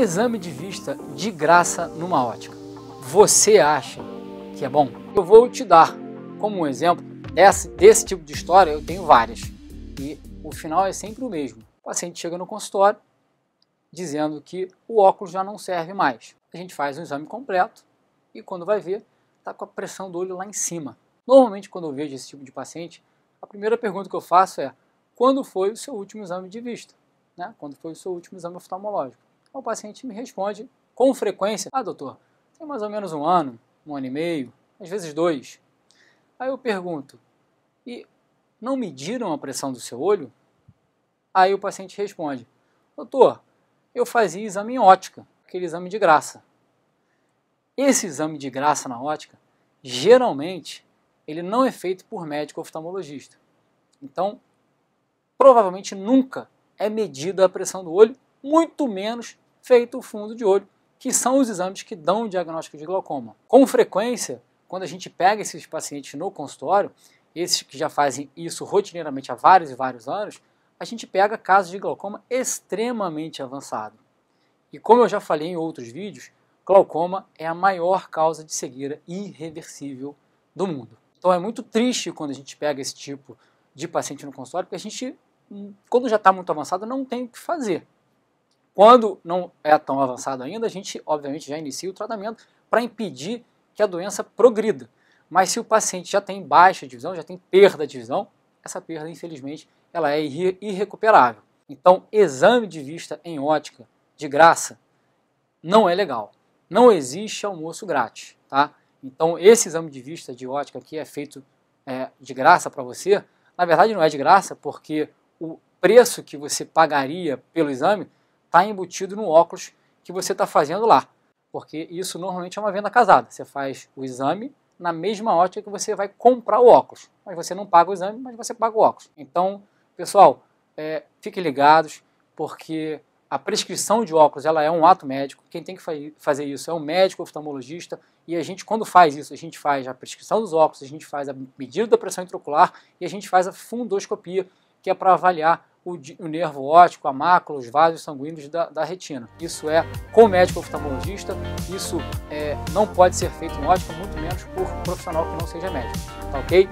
exame de vista de graça numa ótica. Você acha que é bom? Eu vou te dar como um exemplo desse, desse tipo de história, eu tenho várias. E o final é sempre o mesmo. O paciente chega no consultório dizendo que o óculos já não serve mais. A gente faz um exame completo e quando vai ver, está com a pressão do olho lá em cima. Normalmente, quando eu vejo esse tipo de paciente, a primeira pergunta que eu faço é: quando foi o seu último exame de vista? Né? Quando foi o seu último exame oftalmológico? o paciente me responde com frequência: Ah, doutor, tem mais ou menos um ano, um ano e meio, às vezes dois. Aí eu pergunto: E não mediram a pressão do seu olho? Aí o paciente responde: Doutor, eu fazia exame em ótica, aquele exame de graça. Esse exame de graça na ótica, geralmente, ele não é feito por médico oftalmologista. Então, provavelmente nunca é medida a pressão do olho, muito menos feito o fundo de olho, que são os exames que dão o diagnóstico de glaucoma. Com frequência, quando a gente pega esses pacientes no consultório, esses que já fazem isso rotineiramente há vários e vários anos, a gente pega casos de glaucoma extremamente avançado. E como eu já falei em outros vídeos, glaucoma é a maior causa de cegueira irreversível do mundo. Então é muito triste quando a gente pega esse tipo de paciente no consultório, porque a gente, hum, quando já está muito avançado, não tem o que fazer. Quando não é tão avançado ainda, a gente obviamente já inicia o tratamento para impedir que a doença progrida. Mas se o paciente já tem baixa divisão, visão, já tem perda de visão, essa perda, infelizmente, ela é irre irrecuperável. Então, exame de vista em ótica de graça não é legal. Não existe almoço grátis, tá? Então, esse exame de vista de ótica que é feito é, de graça para você, na verdade não é de graça, porque o preço que você pagaria pelo exame está embutido no óculos que você está fazendo lá. Porque isso normalmente é uma venda casada. Você faz o exame na mesma ótica que você vai comprar o óculos. Mas você não paga o exame, mas você paga o óculos. Então, pessoal, é, fiquem ligados, porque a prescrição de óculos ela é um ato médico. Quem tem que fazer isso é o médico oftalmologista. E a gente, quando faz isso, a gente faz a prescrição dos óculos, a gente faz a medida da pressão intraocular e a gente faz a fundoscopia, que é para avaliar o, o nervo óptico, a mácula, os vasos sanguíneos da, da, retina. Isso é com médico oftalmologista, isso é, não pode ser feito em ótica, muito menos por um profissional que não seja médico, tá ok?